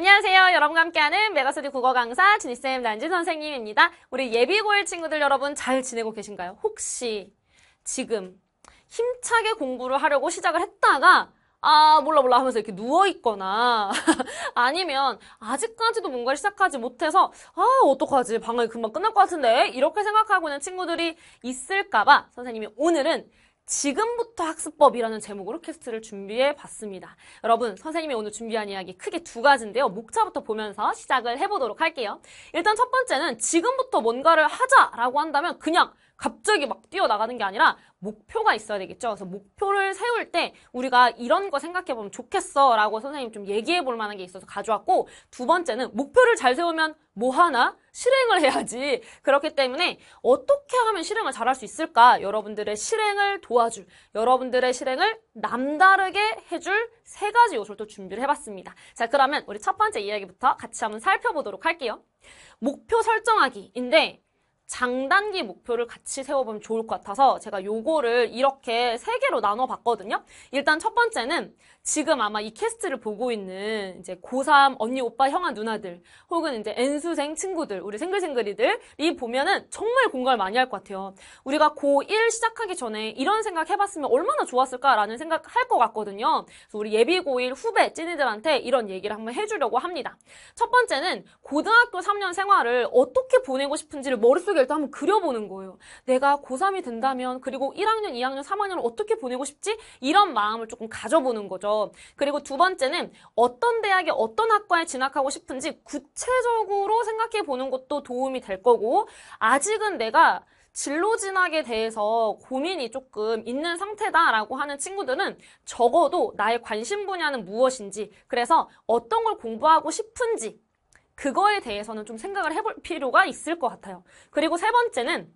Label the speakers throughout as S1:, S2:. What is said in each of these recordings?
S1: 안녕하세요. 여러분과 함께하는 메가스디 국어 강사 진희쌤 난진 선생님입니다. 우리 예비고일 친구들 여러분 잘 지내고 계신가요? 혹시 지금 힘차게 공부를 하려고 시작을 했다가 아 몰라 몰라 하면서 이렇게 누워있거나 아니면 아직까지도 뭔가를 시작하지 못해서 아 어떡하지 방학이 금방 끝날 것 같은데 이렇게 생각하고 있는 친구들이 있을까봐 선생님이 오늘은 지금부터 학습법이라는 제목으로 캐스트를 준비해 봤습니다. 여러분, 선생님이 오늘 준비한 이야기 크게 두 가지인데요. 목차부터 보면서 시작을 해보도록 할게요. 일단 첫 번째는 지금부터 뭔가를 하자라고 한다면 그냥 갑자기 막 뛰어나가는 게 아니라 목표가 있어야 되겠죠. 그래서 목표를 세울 때 우리가 이런 거 생각해 보면 좋겠어 라고 선생님 좀 얘기해 볼 만한 게 있어서 가져왔고 두 번째는 목표를 잘 세우면 뭐 하나? 실행을 해야지. 그렇기 때문에 어떻게 하면 실행을 잘 할 수 있을까? 여러분들의 실행을 도와줄, 여러분들의 실행을 남다르게 해줄 세 가지 요소를 또 준비를 해봤습니다. 자, 그러면 우리 첫 번째 이야기부터 같이 한번 살펴보도록 할게요. 목표 설정하기인데 장단기 목표를 같이 세워보면 좋을 것 같아서 제가 요거를 이렇게 세 개로 나눠봤거든요. 일단 첫 번째는 지금 아마 이 캐스트를 보고 있는 이제 고3 언니, 오빠, 형아, 누나들 혹은 이제 N수생 친구들, 우리 생글생글이들이 보면은 정말 공감을 많이 할 것 같아요. 우리가 고1 시작하기 전에 이런 생각 해봤으면 얼마나 좋았을까라는 생각 할 것 같거든요. 그래서 우리 예비 고1 후배 찐이들한테 이런 얘기를 한번 해주려고 합니다. 첫 번째는 고등학교 3년 생활을 어떻게 보내고 싶은지를 머릿속에 그림을 일단 한번 그려보는 거예요. 내가 고3이 된다면 그리고 1학년, 2학년, 3학년을 어떻게 보내고 싶지? 이런 마음을 조금 가져보는 거죠. 그리고 두 번째는 어떤 대학에 어떤 학과에 진학하고 싶은지 구체적으로 생각해 보는 것도 도움이 될 거고 아직은 내가 진로 진학에 대해서 고민이 조금 있는 상태다라고 하는 친구들은 적어도 나의 관심 분야는 무엇인지, 그래서 어떤 걸 공부하고 싶은지 그거에 대해서는 좀 생각을 해볼 필요가 있을 것 같아요. 그리고 세 번째는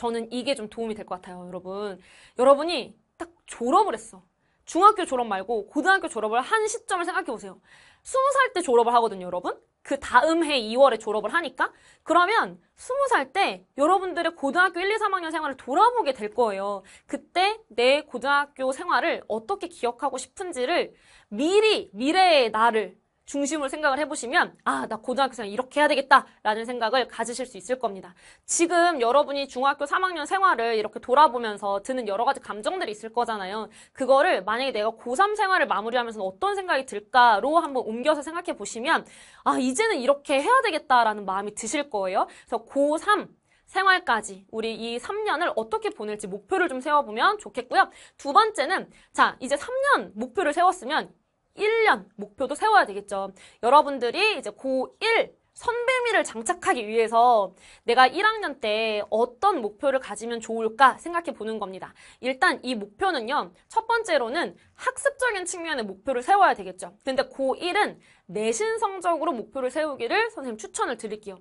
S1: 저는 이게 좀 도움이 될 것 같아요, 여러분. 여러분이 딱 졸업을 했어. 중학교 졸업 말고 고등학교 졸업을 한 시점을 생각해 보세요. 스무 살 때 졸업을 하거든요, 여러분. 그 다음 해 2월에 졸업을 하니까 그러면 20살 때 여러분들의 고등학교 1, 2, 3학년 생활을 돌아보게 될 거예요. 그때 내 고등학교 생활을 어떻게 기억하고 싶은지를 미리 미래의 나를 중심으로 생각을 해보시면 아, 나 고등학교생활 이렇게 해야 되겠다라는 생각을 가지실 수 있을 겁니다. 지금 여러분이 중학교 3학년 생활을 이렇게 돌아보면서 드는 여러 가지 감정들이 있을 거잖아요. 그거를 만약에 내가 고3 생활을 마무리하면서 어떤 생각이 들까로 한번 옮겨서 생각해 보시면 아, 이제는 이렇게 해야 되겠다라는 마음이 드실 거예요. 그래서 고3 생활까지 우리 이 3년을 어떻게 보낼지 목표를 좀 세워보면 좋겠고요. 두 번째는 자 이제 3년 목표를 세웠으면 1년 목표도 세워야 되겠죠. 여러분들이 이제 고1 선배미를 장착하기 위해서 내가 1학년 때 어떤 목표를 가지면 좋을까 생각해 보는 겁니다. 일단 이 목표는요. 첫 번째로는 학습적인 측면의 목표를 세워야 되겠죠. 근데 고1은 내신 성적으로 목표를 세우기를 선생님 추천을 드릴게요.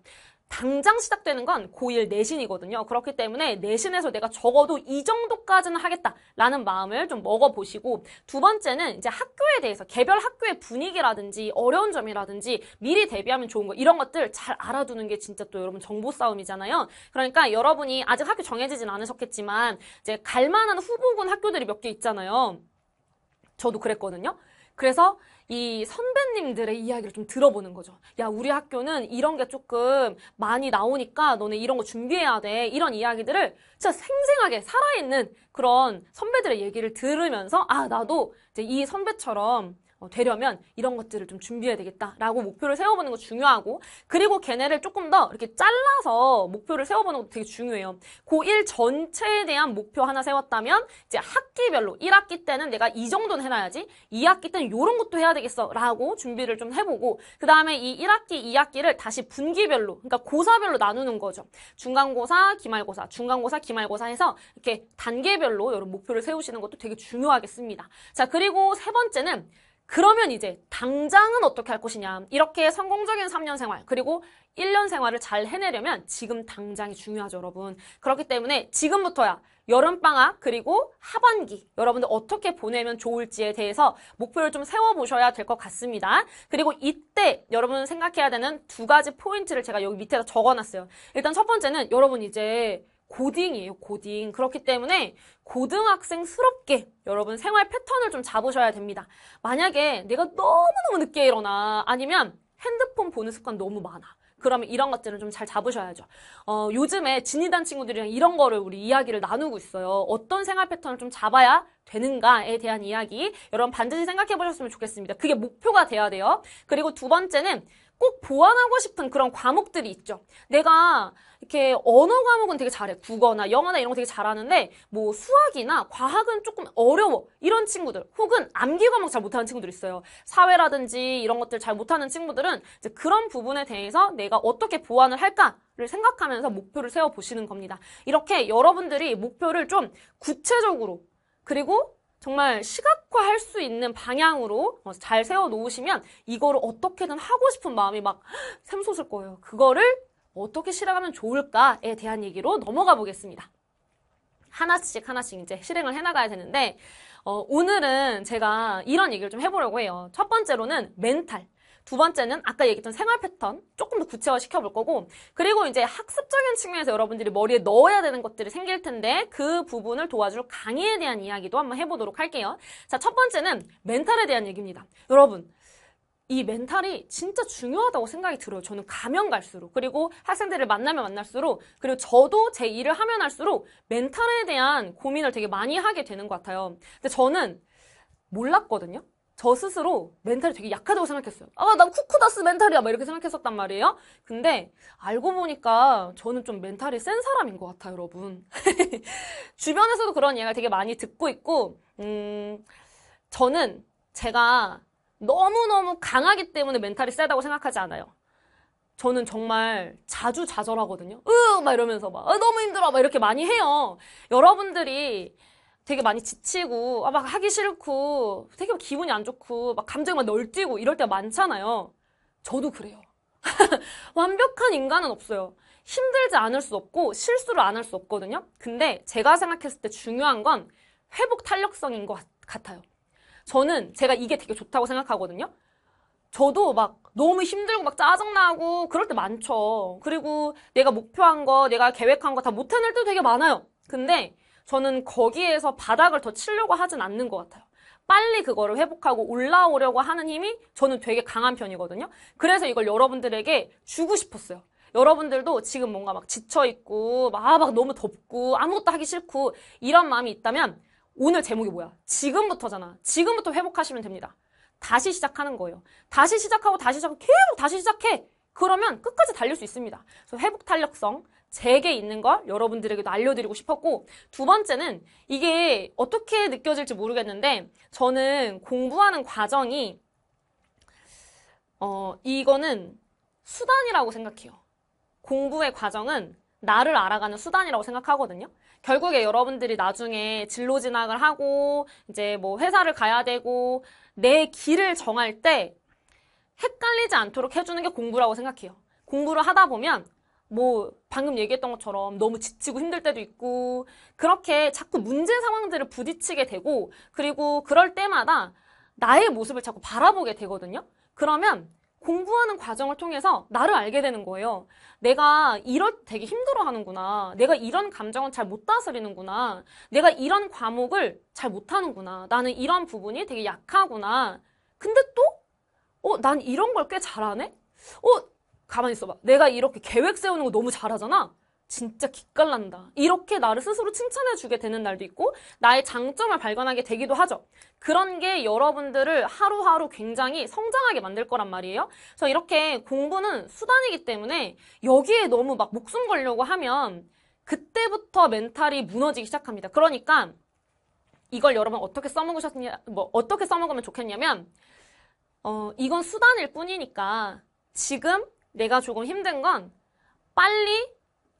S1: 당장 시작되는 건 고1 내신이거든요. 그렇기 때문에 내신에서 내가 적어도 이 정도까지는 하겠다라는 마음을 좀 먹어보시고 두 번째는 이제 학교에 대해서 개별 학교의 분위기라든지 어려운 점이라든지 미리 대비하면 좋은 거 이런 것들 잘 알아두는 게 진짜 또 여러분 정보 싸움이잖아요. 그러니까 여러분이 아직 학교 정해지진 않으셨겠지만 이제 갈만한 후보군 학교들이 몇 개 있잖아요. 저도 그랬거든요. 그래서 이 선배님들의 이야기를 좀 들어보는 거죠. 야, 우리 학교는 이런 게 조금 많이 나오니까 너네 이런 거 준비해야 돼. 이런 이야기들을 진짜 생생하게 살아있는 그런 선배들의 얘기를 들으면서 아, 나도 이제 이 선배처럼 어, 되려면 이런 것들을 좀 준비해야 되겠다라고 목표를 세워보는 거 중요하고 그리고 걔네를 조금 더 이렇게 잘라서 목표를 세워보는 것도 되게 중요해요. 고1 전체에 대한 목표 하나 세웠다면 이제 학기별로 1학기 때는 내가 이 정도는 해놔야지 2학기 때는 이런 것도 해야 되겠어라고 준비를 좀 해보고 그 다음에 이 1학기, 2학기를 다시 분기별로 그러니까 고사별로 나누는 거죠. 중간고사, 기말고사, 중간고사, 기말고사 해서 이렇게 단계별로 여러 목표를 세우시는 것도 되게 중요하겠습니다. 자 그리고 세 번째는 그러면 이제 당장은 어떻게 할 것이냐 이렇게 성공적인 3년 생활 그리고 1년 생활을 잘 해내려면 지금 당장이 중요하죠 여러분 그렇기 때문에 지금부터야 여름방학 그리고 하반기 여러분들 어떻게 보내면 좋을지에 대해서 목표를 좀 세워보셔야 될 것 같습니다 그리고 이때 여러분 생각해야 되는 두 가지 포인트를 제가 여기 밑에다 적어놨어요 일단 첫 번째는 여러분 이제 고딩이에요, 고딩. 그렇기 때문에 고등학생스럽게 여러분 생활 패턴을 좀 잡으셔야 됩니다. 만약에 내가 너무너무 늦게 일어나 아니면 핸드폰 보는 습관 너무 많아. 그러면 이런 것들은 좀 잘 잡으셔야죠. 어, 요즘에 진이단 친구들이랑 이런 거를 우리 이야기를 나누고 있어요. 어떤 생활 패턴을 좀 잡아야 되는가에 대한 이야기 여러분 반드시 생각해 보셨으면 좋겠습니다. 그게 목표가 돼야 돼요. 그리고 두 번째는 꼭 보완하고 싶은 그런 과목들이 있죠. 내가 이렇게 언어 과목은 되게 잘해. 국어나 영어나 이런 거 되게 잘하는데 뭐 수학이나 과학은 조금 어려워. 이런 친구들 혹은 암기 과목 잘 못하는 친구들 있어요. 사회라든지 이런 것들 잘 못하는 친구들은 이제 그런 부분에 대해서 내가 어떻게 보완을 할까? 를 생각하면서 목표를 세워보시는 겁니다. 이렇게 여러분들이 목표를 좀 구체적으로 그리고 정말 시각화할 수 있는 방향으로 어, 잘 세워 놓으시면 이거를 어떻게든 하고 싶은 마음이 막 샘솟을 거예요. 그거를 어떻게 실행하면 좋을까에 대한 얘기로 넘어가 보겠습니다. 하나씩 하나씩 이제 실행을 해나가야 되는데 어, 오늘은 제가 이런 얘기를 좀 해보려고 해요. 첫 번째로는 멘탈. 두 번째는 아까 얘기했던 생활 패턴 조금 더 구체화 시켜볼 거고 그리고 이제 학습적인 측면에서 여러분들이 머리에 넣어야 되는 것들이 생길 텐데 그 부분을 도와줄 강의에 대한 이야기도 한번 해보도록 할게요. 자, 첫 번째는 멘탈에 대한 얘기입니다. 여러분, 이 멘탈이 진짜 중요하다고 생각이 들어요. 저는 가면 갈수록 그리고 학생들을 만나면 만날수록 그리고 저도 제 일을 하면 할수록 멘탈에 대한 고민을 되게 많이 하게 되는 것 같아요. 근데 저는 몰랐거든요. 저 스스로 멘탈이 되게 약하다고 생각했어요. 아, 난 쿠쿠다스 멘탈이야. 막 이렇게 생각했었단 말이에요. 근데 알고 보니까 저는 좀 멘탈이 센 사람인 것 같아요, 여러분. 주변에서도 그런 얘기를 되게 많이 듣고 있고, 음, 저는 제가 너무너무 강하기 때문에 멘탈이 세다고 생각하지 않아요. 저는 정말 자주 좌절하거든요. 으! 막 이러면서 막, 아, 너무 힘들어! 막 이렇게 많이 해요. 여러분들이 되게 많이 지치고 아, 막 하기 싫고 되게 기분이 안 좋고 막 감정이 막 널뛰고 이럴 때 많잖아요. 저도 그래요. 완벽한 인간은 없어요. 힘들지 않을 수 없고 실수를 안 할 수 없거든요. 근데 제가 생각했을 때 중요한 건 회복 탄력성인 것 같아요. 저는 제가 이게 되게 좋다고 생각하거든요. 저도 막 너무 힘들고 막 짜증나고 그럴 때 많죠. 그리고 내가 목표한 거, 내가 계획한 거 다 못해낼 때도 되게 많아요. 근데 저는 거기에서 바닥을 더 치려고 하진 않는 것 같아요. 빨리 그거를 회복하고 올라오려고 하는 힘이 저는 되게 강한 편이거든요. 그래서 이걸 여러분들에게 주고 싶었어요. 여러분들도 지금 뭔가 막 지쳐있고, 막, 아, 막 너무 덥고, 아무것도 하기 싫고, 이런 마음이 있다면, 오늘 제목이 뭐야? 지금부터잖아. 지금부터 회복하시면 됩니다. 다시 시작하는 거예요. 다시 시작하고, 다시 시작하고, 계속 다시 시작해! 그러면 끝까지 달릴 수 있습니다. 그래서 회복 탄력성, 제게 있는 걸 여러분들에게도 알려드리고 싶었고 두 번째는 이게 어떻게 느껴질지 모르겠는데 저는 공부하는 과정이 어, 이거는 수단이라고 생각해요. 공부의 과정은 나를 알아가는 수단이라고 생각하거든요. 결국에 여러분들이 나중에 진로 진학을 하고 이제 뭐 회사를 가야 되고 내 길을 정할 때 헷갈리지 않도록 해주는 게 공부라고 생각해요. 공부를 하다 보면 뭐 방금 얘기했던 것처럼 너무 지치고 힘들 때도 있고 그렇게 자꾸 문제 상황들을 부딪히게 되고 그리고 그럴 때마다 나의 모습을 자꾸 바라보게 되거든요. 그러면 공부하는 과정을 통해서 나를 알게 되는 거예요. 내가 이럴 되게 힘들어 하는구나. 내가 이런 감정은 잘 못 다스리는구나. 내가 이런 과목을 잘 못 하는구나. 나는 이런 부분이 되게 약하구나. 근데 또 어, 난 이런 걸 꽤 잘하네? 어, 가만히 있어봐. 내가 이렇게 계획 세우는 거 너무 잘하잖아? 진짜 기깔난다. 이렇게 나를 스스로 칭찬해주게 되는 날도 있고, 나의 장점을 발견하게 되기도 하죠. 그런 게 여러분들을 하루하루 굉장히 성장하게 만들 거란 말이에요. 저 이렇게 공부는 수단이기 때문에 여기에 너무 막 목숨 걸려고 하면 그때부터 멘탈이 무너지기 시작합니다. 그러니까 이걸 여러분 어떻게 써먹으셨냐, 뭐, 어떻게 써먹으면 좋겠냐면, 어, 이건 수단일 뿐이니까 지금 내가 조금 힘든 건 빨리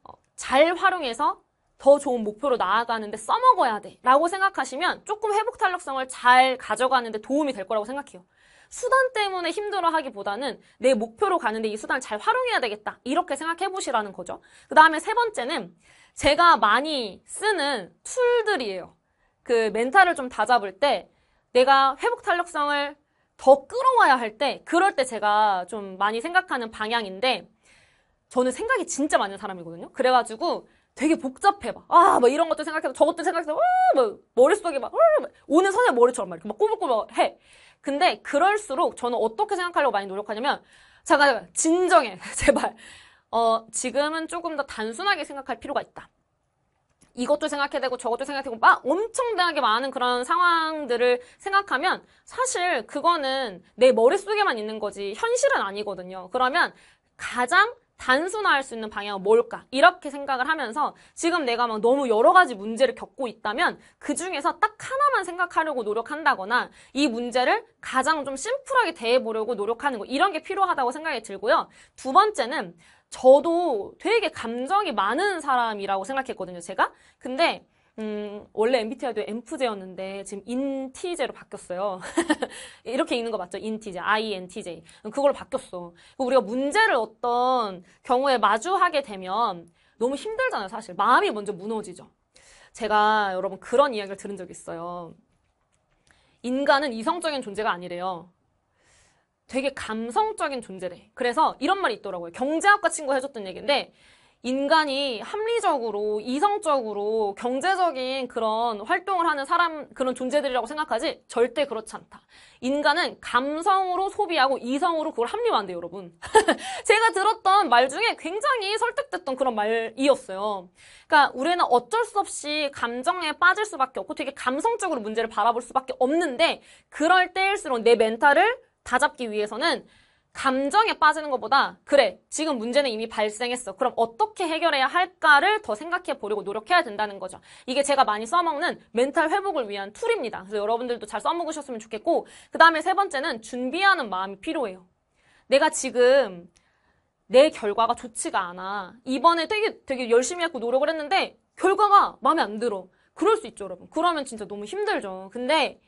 S1: 어, 잘 활용해서 더 좋은 목표로 나아가는데 써먹어야 돼. 라고 생각하시면 조금 회복 탄력성을 잘 가져가는데 도움이 될 거라고 생각해요. 수단 때문에 힘들어 하기보다는 내 목표로 가는데 이 수단을 잘 활용해야 되겠다. 이렇게 생각해 보시라는 거죠. 그 다음에 세 번째는 제가 많이 쓰는 툴들이에요. 그 멘탈을 좀 다잡을 때 내가 회복 탄력성을 더 끌어와야 할 때, 그럴 때 제가 좀 많이 생각하는 방향인데, 저는 생각이 진짜 많은 사람이거든요. 그래가지고 되게 복잡해. 막, 아, 막 뭐 이런 것도 생각해서 저것도 생각해서, 와, 아, 막 뭐 머릿속에 막, 아, 막 오는 선의 머리처럼 막 이렇게 막 꼬불꼬불 해. 근데 그럴수록 저는 어떻게 생각하려고 많이 노력하냐면, 잠깐, 잠깐, 진정해. 제발. 어, 지금은 조금 더 단순하게 생각할 필요가 있다. 이것도 생각해야 되고 저것도 생각해야 되고 막 엄청나게 많은 그런 상황들을 생각하면 사실 그거는 내 머릿속에만 있는 거지 현실은 아니거든요. 그러면 가장 단순화할 수 있는 방향은 뭘까? 이렇게 생각을 하면서 지금 내가 막 너무 여러 가지 문제를 겪고 있다면 그 중에서 딱 하나만 생각하려고 노력한다거나 이 문제를 가장 좀 심플하게 대해보려고 노력하는 거 이런 게 필요하다고 생각이 들고요. 두 번째는 저도 되게 감정이 많은 사람이라고 생각했거든요, 제가. 근데 음, 원래 MBTI도 엔프제였는데 지금 인티제로 바뀌었어요. 이렇게 읽는 거 맞죠? INTJ, INTJ. 그걸로 바뀌었어. 우리가 문제를 어떤 경우에 마주하게 되면 너무 힘들잖아요, 사실. 마음이 먼저 무너지죠. 제가 여러분 그런 이야기를 들은 적이 있어요. 인간은 이성적인 존재가 아니래요. 되게 감성적인 존재래. 그래서 이런 말이 있더라고요. 경제학과 친구가 해줬던 얘기인데 인간이 합리적으로, 이성적으로, 경제적인 그런 활동을 하는 사람, 그런 존재들이라고 생각하지 절대 그렇지 않다. 인간은 감성으로 소비하고 이성으로 그걸 합리화한대요, 여러분. 제가 들었던 말 중에 굉장히 설득됐던 그런 말이었어요. 그러니까 우리는 어쩔 수 없이 감정에 빠질 수밖에 없고 되게 감성적으로 문제를 바라볼 수밖에 없는데 그럴 때일수록 내 멘탈을 다 잡기 위해서는 감정에 빠지는 것보다 그래 지금 문제는 이미 발생했어 그럼 어떻게 해결해야 할까를 더 생각해 보려고 노력해야 된다는 거죠 이게 제가 많이 써먹는 멘탈 회복을 위한 툴입니다 그래서 여러분들도 잘 써먹으셨으면 좋겠고 그 다음에 세 번째는 준비하는 마음이 필요해요 내가 지금 내 결과가 좋지가 않아 이번에 되게 되게 열심히 했고 노력을 했는데 결과가 마음에 안 들어 그럴 수 있죠 여러분 그러면 진짜 너무 힘들죠 근데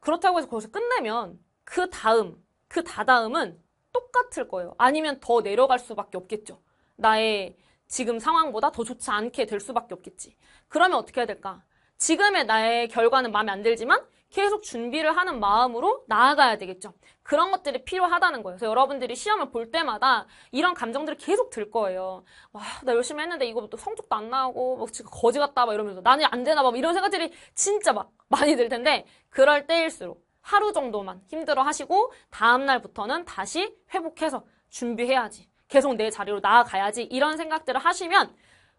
S1: 그렇다고 해서 거기서 끝내면 그 다음, 그 다다음은 똑같을 거예요. 아니면 더 내려갈 수밖에 없겠죠. 나의 지금 상황보다 더 좋지 않게 될 수밖에 없겠지. 그러면 어떻게 해야 될까? 지금의 나의 결과는 마음에 안 들지만 계속 준비를 하는 마음으로 나아가야 되겠죠. 그런 것들이 필요하다는 거예요. 그래서 여러분들이 시험을 볼 때마다 이런 감정들이 계속 들 거예요. 와, 나 열심히 했는데 이거 또 성적도 안 나오고, 막 지금 거지 같다, 막 이러면서 나는 안 되나 봐, 이런 생각들이 진짜 막 많이 들 텐데, 그럴 때일수록 하루 정도만 힘들어 하시고 다음날부터는 다시 회복해서 준비해야지. 계속 내 자리로 나아가야지. 이런 생각들을 하시면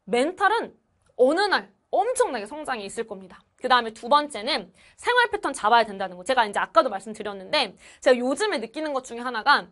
S1: 멘탈은 어느 날 엄청나게 성장이 있을 겁니다. 그 다음에 두 번째는 생활 패턴 잡아야 된다는 거. 제가 이제 아까도 말씀드렸는데 제가 요즘에 느끼는 것 중에 하나가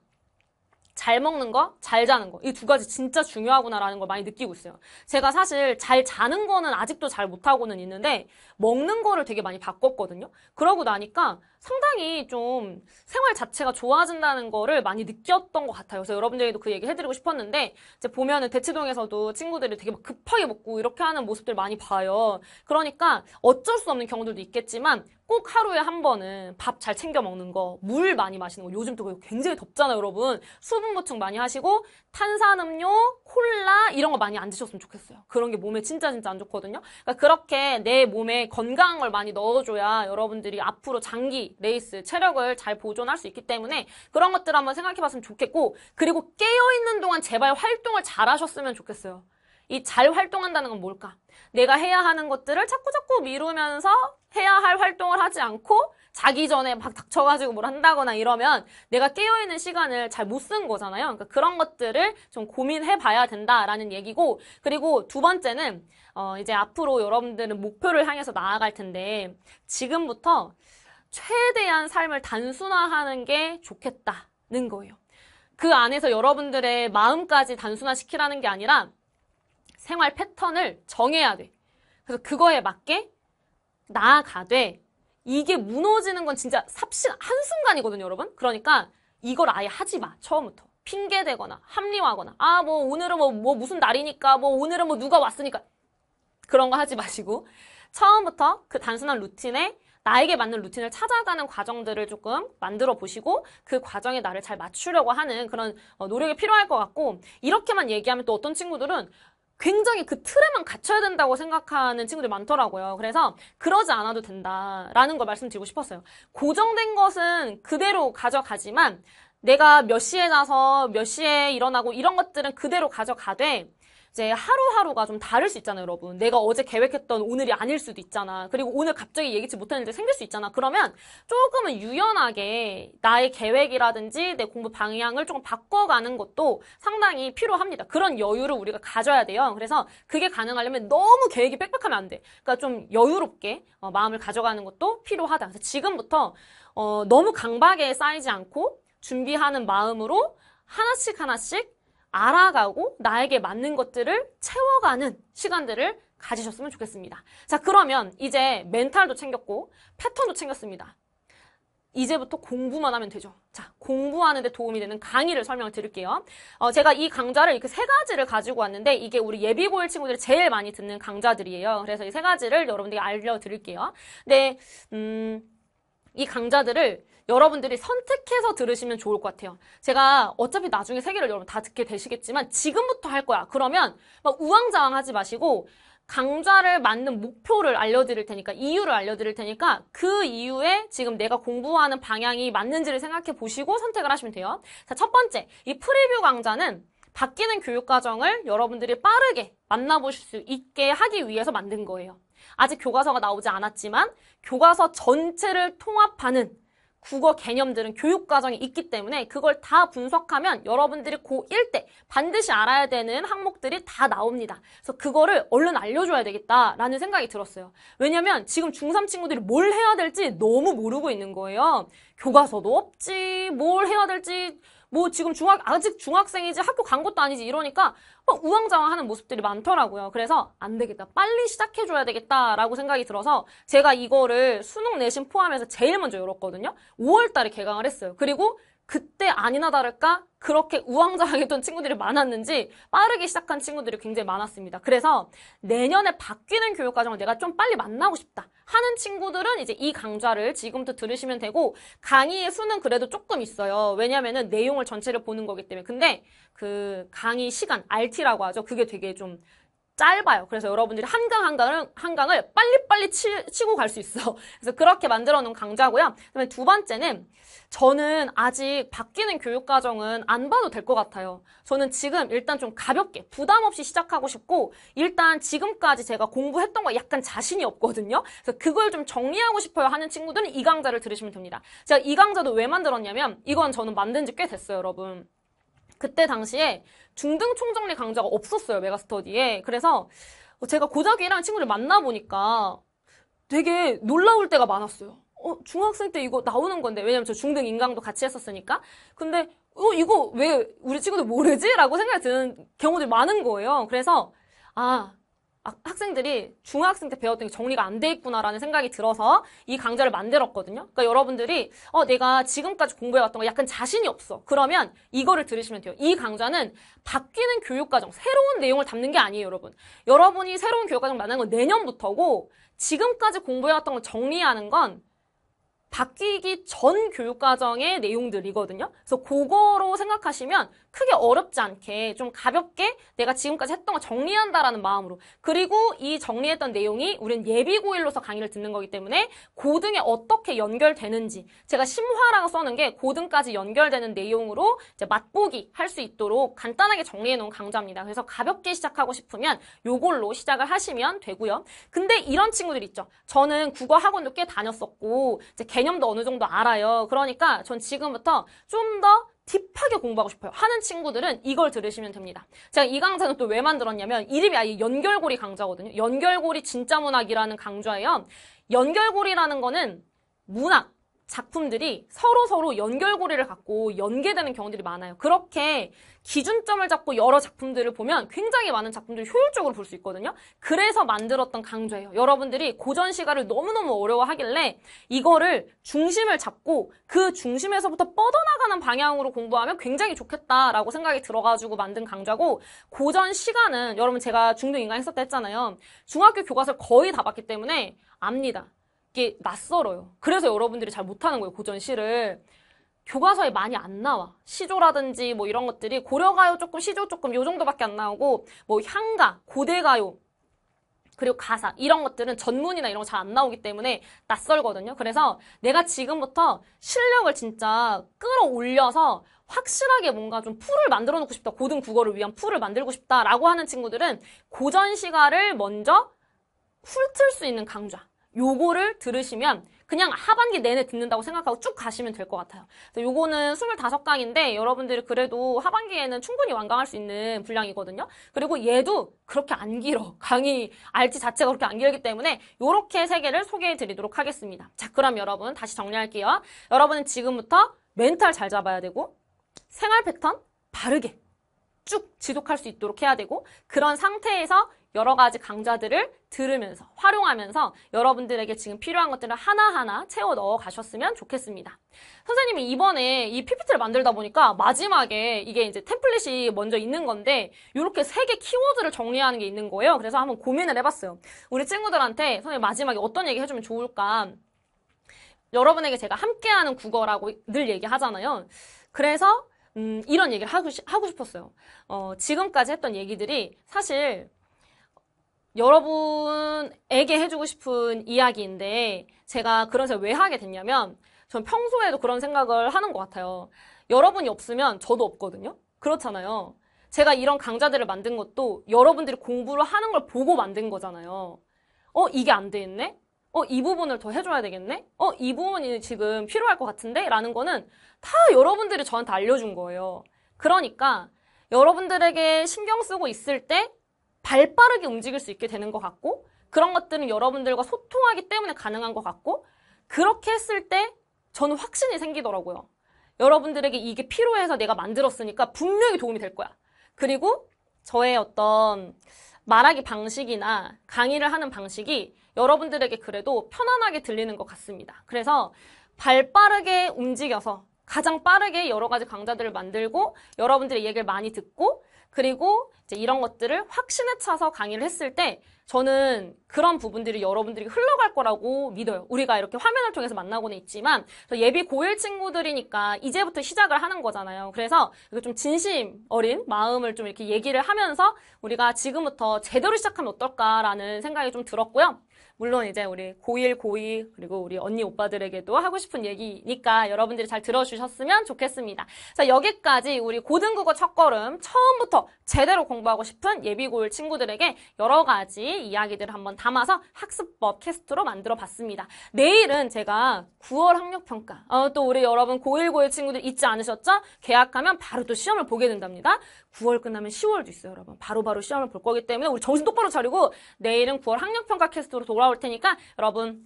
S1: 잘 먹는 거, 잘 자는 거. 이 두 가지 진짜 중요하구나라는 걸 많이 느끼고 있어요. 제가 사실 잘 자는 거는 아직도 잘 못하고는 있는데, 먹는 거를 되게 많이 바꿨거든요. 그러고 나니까 상당히 좀 생활 자체가 좋아진다는 거를 많이 느꼈던 것 같아요. 그래서 여러분들에게도 그 얘기 해드리고 싶었는데, 이제 보면은 대치동에서도 친구들이 되게 막 급하게 먹고 이렇게 하는 모습들 많이 봐요. 그러니까 어쩔 수 없는 경우들도 있겠지만, 꼭 하루에 한 번은 밥 잘 챙겨 먹는 거, 물 많이 마시는 거. 요즘 또 굉장히 덥잖아요, 여러분. 수분 보충 많이 하시고 탄산음료, 콜라 이런 거 많이 안 드셨으면 좋겠어요. 그런 게 몸에 진짜 진짜 안 좋거든요. 그러니까 그렇게 내 몸에 건강한 걸 많이 넣어줘야 여러분들이 앞으로 장기 레이스 체력을 잘 보존할 수 있기 때문에 그런 것들 한번 생각해봤으면 좋겠고 그리고 깨어 있는 동안 제발 활동을 잘 하셨으면 좋겠어요. 이잘 활동한다는 건 뭘까? 내가 해야 하는 것들을 자꾸자꾸 미루면서 해야 할 활동을 하지 않고 자기 전에 막 닥쳐가지고 뭘 한다거나 이러면 내가 깨어있는 시간을 잘 못 쓴 거잖아요. 그러니까 그런 것들을 좀 고민해 봐야 된다라는 얘기고 그리고 두 번째는 어 이제 앞으로 여러분들은 목표를 향해서 나아갈 텐데 지금부터 최대한 삶을 단순화하는 게 좋겠다는 거예요. 그 안에서 여러분들의 마음까지 단순화시키라는 게 아니라 생활 패턴을 정해야 돼. 그래서 그거에 맞게 나아가되 이게 무너지는 건 진짜 삽신 한순간이거든요, 여러분. 그러니까 이걸 아예 하지 마, 처음부터. 핑계대거나 합리화하거나 아 뭐 오늘은 뭐, 뭐 무슨 날이니까 뭐 오늘은 뭐 누가 왔으니까 그런 거 하지 마시고 처음부터 그 단순한 루틴에 나에게 맞는 루틴을 찾아가는 과정들을 조금 만들어 보시고 그 과정에 나를 잘 맞추려고 하는 그런 어, 노력이 필요할 것 같고 이렇게만 얘기하면 또 어떤 친구들은 굉장히 그 틀에만 갇혀야 된다고 생각하는 친구들 많더라고요. 그래서 그러지 않아도 된다라는 걸 말씀드리고 싶었어요. 고정된 것은 그대로 가져가지만 내가 몇 시에 자서 몇 시에 일어나고 이런 것들은 그대로 가져가되 이제 하루하루가 좀 다를 수 있잖아요, 여러분. 내가 어제 계획했던 오늘이 아닐 수도 있잖아. 그리고 오늘 갑자기 예기치 못했는데 생길 수 있잖아. 그러면 조금은 유연하게 나의 계획이라든지 내 공부 방향을 조금 바꿔가는 것도 상당히 필요합니다. 그런 여유를 우리가 가져야 돼요. 그래서 그게 가능하려면 너무 계획이 빽빽하면 안 돼. 그러니까 좀 여유롭게 어, 마음을 가져가는 것도 필요하다. 그래서 지금부터 어, 너무 강박에 쌓이지 않고 준비하는 마음으로 하나씩 하나씩 알아가고 나에게 맞는 것들을 채워가는 시간들을 가지셨으면 좋겠습니다. 자, 그러면 이제 멘탈도 챙겼고 패턴도 챙겼습니다. 이제부터 공부만 하면 되죠. 자, 공부하는데 도움이 되는 강의를 설명을 드릴게요. 어, 제가 이 강좌를 이렇게 세 가지를 가지고 왔는데 이게 우리 예비고일 친구들이 제일 많이 듣는 강좌들이에요. 그래서 이 세 가지를 여러분들에게 알려드릴게요. 네, 음, 이 강좌들을 여러분들이 선택해서 들으시면 좋을 것 같아요. 제가 어차피 나중에 세 개를 여러분 다 듣게 되시겠지만 지금부터 할 거야. 그러면 막 우왕좌왕 하지 마시고 강좌를 맞는 목표를 알려드릴 테니까 이유를 알려드릴 테니까 그 이유에 지금 내가 공부하는 방향이 맞는지를 생각해 보시고 선택을 하시면 돼요. 자, 첫 번째 이 프리뷰 강좌는 바뀌는 교육과정을 여러분들이 빠르게 만나보실 수 있게 하기 위해서 만든 거예요. 아직 교과서가 나오지 않았지만 교과서 전체를 통합하는 국어 개념들은 교육 과정에 있기 때문에 그걸 다 분석하면 여러분들이 고1 때 반드시 알아야 되는 항목들이 다 나옵니다. 그래서 그거를 얼른 알려줘야 되겠다라는 생각이 들었어요. 왜냐면 지금 중3 친구들이 뭘 해야 될지 너무 모르고 있는 거예요. 교과서도 없지, 뭘 해야 될지 뭐 지금 중학 아직 중학생이지 학교 간 것도 아니지 이러니까 막 우왕좌왕하는 모습들이 많더라고요. 그래서 안 되겠다. 빨리 시작해 줘야 되겠다라고 생각이 들어서 제가 이거를 수능 내신 포함해서 제일 먼저 열었거든요. 5월 달에 개강을 했어요. 그리고 그때 아니나 다를까 그렇게 우왕좌왕했던 친구들이 많았는지 빠르게 시작한 친구들이 굉장히 많았습니다. 그래서 내년에 바뀌는 교육과정을 내가 좀 빨리 만나고 싶다 하는 친구들은 이제 이 강좌를 지금부터 들으시면 되고 강의의 수는 그래도 조금 있어요. 왜냐면은 내용을 전체를 보는 거기 때문에 근데 그 강의 시간 RT라고 하죠. 그게 되게 좀 짧아요. 그래서 여러분들이 한강 한강을, 한강을 빨리빨리 치, 치고 갈 수 있어. 그래서 그렇게 만들어 놓은 강좌고요. 그다음에 두 번째는 저는 아직 바뀌는 교육과정은 안 봐도 될 것 같아요. 저는 지금 일단 좀 가볍게 부담 없이 시작하고 싶고 일단 지금까지 제가 공부했던 거 약간 자신이 없거든요. 그래서 그걸 좀 정리하고 싶어요 하는 친구들은 이 강좌를 들으시면 됩니다. 제가 이 강좌도 왜 만들었냐면 이건 저는 만든 지 꽤 됐어요, 여러분. 그때 당시에 중등 총정리 강좌가 없었어요. 메가스터디에. 그래서 제가 고작이랑 친구를 만나보니까 되게 놀라울 때가 많았어요. 어, 중학생 때 이거 나오는 건데. 왜냐면 저 중등 인강도 같이 했었으니까. 근데, 어, 이거 왜 우리 친구들 모르지? 라고 생각이 드는 경우들이 많은 거예요. 그래서, 아, 아, 학생들이 중학생 때 배웠던 게 정리가 안 돼 있구나라는 생각이 들어서 이 강좌를 만들었거든요. 그러니까 여러분들이 어 내가 지금까지 공부해왔던 거 약간 자신이 없어. 그러면 이거를 들으시면 돼요. 이 강좌는 바뀌는 교육과정, 새로운 내용을 담는 게 아니에요, 여러분. 여러분이 새로운 교육과정 만난는건 내년부터고 지금까지 공부해왔던 걸 정리하는 건 바뀌기 전 교육과정의 내용들이거든요. 그래서 그거로 생각하시면 크게 어렵지 않게 좀 가볍게 내가 지금까지 했던 거 정리한다라는 마음으로 그리고 이 정리했던 내용이 우리는 예비고일로서 강의를 듣는 거기 때문에 고등에 어떻게 연결되는지 제가 심화랑 써는 게 고등까지 연결되는 내용으로 이제 맛보기 할 수 있도록 간단하게 정리해 놓은 강좌입니다. 그래서 가볍게 시작하고 싶으면 요걸로 시작을 하시면 되고요. 근데 이런 친구들 있죠. 저는 국어 학원도 꽤 다녔었고 이제 개 개념도 어느 정도 알아요. 그러니까 전 지금부터 좀 더 딥하게 공부하고 싶어요 하는 친구들은 이걸 들으시면 됩니다 제가 이 강좌는 또 왜 만들었냐면 이름이 아예 연결고리 강좌거든요 연결고리 진짜 문학이라는 강좌예요 연결고리라는 거는 문학 작품들이 서로 서로 연결고리를 갖고 연계되는 경우들이 많아요. 그렇게 기준점을 잡고 여러 작품들을 보면 굉장히 많은 작품들을 효율적으로 볼 수 있거든요. 그래서 만들었던 강좌예요. 여러분들이 고전 시가를 너무너무 어려워하길래 이거를 중심을 잡고 그 중심에서부터 뻗어나가는 방향으로 공부하면 굉장히 좋겠다라고 생각이 들어가지고 만든 강좌고 고전 시가는 여러분 제가 중등인간 했었다 했잖아요. 중학교 교과서를 거의 다 봤기 때문에 압니다. 이게 낯설어요. 그래서 여러분들이 잘 못하는 거예요, 고전 시를. 교과서에 많이 안 나와. 시조라든지 뭐 이런 것들이 고려가요 조금, 시조 조금 요 정도밖에 안 나오고 뭐 향가, 고대가요, 그리고 가사 이런 것들은 전문이나 이런 거 잘 안 나오기 때문에 낯설거든요. 그래서 내가 지금부터 실력을 진짜 끌어올려서 확실하게 뭔가 좀 풀을 만들어 놓고 싶다. 고등 국어를 위한 풀을 만들고 싶다라고 하는 친구들은 고전 시가를 먼저 훑을 수 있는 강좌 요거를 들으시면 그냥 하반기 내내 듣는다고 생각하고 쭉 가시면 될 것 같아요. 요거는 25강인데 여러분들이 그래도 하반기에는 충분히 완강할 수 있는 분량이거든요. 그리고 얘도 그렇게 안 길어. 강의 알지 자체가 그렇게 안 길기 때문에 이렇게 세 개를 소개해 드리도록 하겠습니다. 자, 그럼 여러분 다시 정리할게요. 여러분은 지금부터 멘탈 잘 잡아야 되고 생활 패턴 바르게 쭉 지속할 수 있도록 해야 되고 그런 상태에서 여러 가지 강좌들을 들으면서 활용하면서 여러분들에게 지금 필요한 것들을 하나하나 채워 넣어 가셨으면 좋겠습니다. 선생님이 이번에 이 PPT를 만들다 보니까 마지막에 이게 이제 템플릿이 먼저 있는 건데 이렇게 세 개 키워드를 정리하는 게 있는 거예요. 그래서 한번 고민을 해봤어요. 우리 친구들한테 선생님 마지막에 어떤 얘기 해주면 좋을까? 여러분에게 제가 함께하는 국어라고 늘 얘기하잖아요. 그래서 음, 이런 얘기를 하고, 하고 싶었어요. 어, 지금까지 했던 얘기들이 사실 여러분에게 해주고 싶은 이야기인데 제가 그런 생각을 왜 하게 됐냐면 전 평소에도 그런 생각을 하는 것 같아요. 여러분이 없으면 저도 없거든요. 그렇잖아요. 제가 이런 강좌들을 만든 것도 여러분들이 공부를 하는 걸 보고 만든 거잖아요. 어, 이게 안 돼 있네? 어, 이 부분을 더 해줘야 되겠네? 어, 이 부분이 지금 필요할 것 같은데? 라는 거는 다 여러분들이 저한테 알려준 거예요. 그러니까 여러분들에게 신경 쓰고 있을 때발 빠르게 움직일 수 있게 되는 것 같고 그런 것들은 여러분들과 소통하기 때문에 가능한 것 같고 그렇게 했을 때 저는 확신이 생기더라고요. 여러분들에게 이게 필요해서 내가 만들었으니까 분명히 도움이 될 거야. 그리고 저의 어떤 말하기 방식이나 강의를 하는 방식이 여러분들에게 그래도 편안하게 들리는 것 같습니다. 그래서 발 빠르게 움직여서 가장 빠르게 여러 가지 강좌들을 만들고 여러분들의 얘기를 많이 듣고 그리고 이제 이런 것들을 확신에 차서 강의를 했을 때 저는 그런 부분들이 여러분들이 흘러갈 거라고 믿어요. 우리가 이렇게 화면을 통해서 만나고는 있지만 예비 고1 친구들이니까 이제부터 시작을 하는 거잖아요. 그래서 좀 진심 어린 마음을 좀 이렇게 얘기를 하면서 우리가 지금부터 제대로 시작하면 어떨까라는 생각이 좀 들었고요. 물론 이제 우리 고1, 고2 그리고 우리 언니 오빠들에게도 하고 싶은 얘기니까 여러분들이 잘 들어주셨으면 좋겠습니다. 자, 여기까지 우리 고등국어 첫걸음 처음부터 제대로 공부하고 싶은 예비고일 친구들에게 여러 가지 이야기들을 한번 담아서 학습법 캐스트로 만들어 봤습니다. 내일은 제가 9월 학력평가 어, 또 우리 여러분 고1, 고1 친구들 잊지 않으셨죠? 계약하면 바로 또 시험을 보게 된답니다. 9월 끝나면 10월도 있어요, 여러분. 바로바로 바로 시험을 볼 거기 때문에 우리 정신 똑바로 차리고 내일은 9월 학력평가 캐스트로 돌아 돌아올 테니까 여러분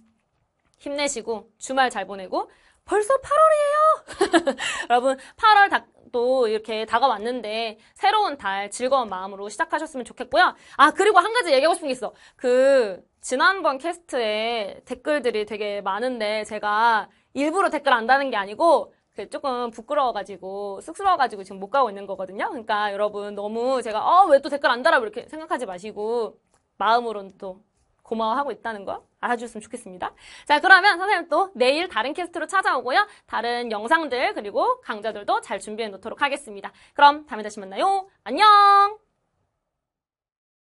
S1: 힘내시고 주말 잘 보내고 벌써 8월이에요. 여러분 8월 다, 또 이렇게 다가왔는데 새로운 달 즐거운 마음으로 시작하셨으면 좋겠고요. 아 그리고 한 가지 얘기하고 싶은 게 있어. 그 지난번 캐스트에 댓글들이 되게 많은데 제가 일부러 댓글 안다는 게 아니고 그 조금 부끄러워가지고 쑥스러워가지고 지금 못 가고 있는 거거든요. 그러니까 여러분 너무 제가 어왜또 댓글 안 달아 뭐 이렇게 생각하지 마시고 마음으로는 또 고마워하고 있다는 거 알아주셨으면 좋겠습니다. 자, 그러면 선생님 또 내일 다른 캐스트로 찾아오고요. 다른 영상들 그리고 강좌들도 잘 준비해 놓도록 하겠습니다. 그럼 다음에 다시 만나요. 안녕!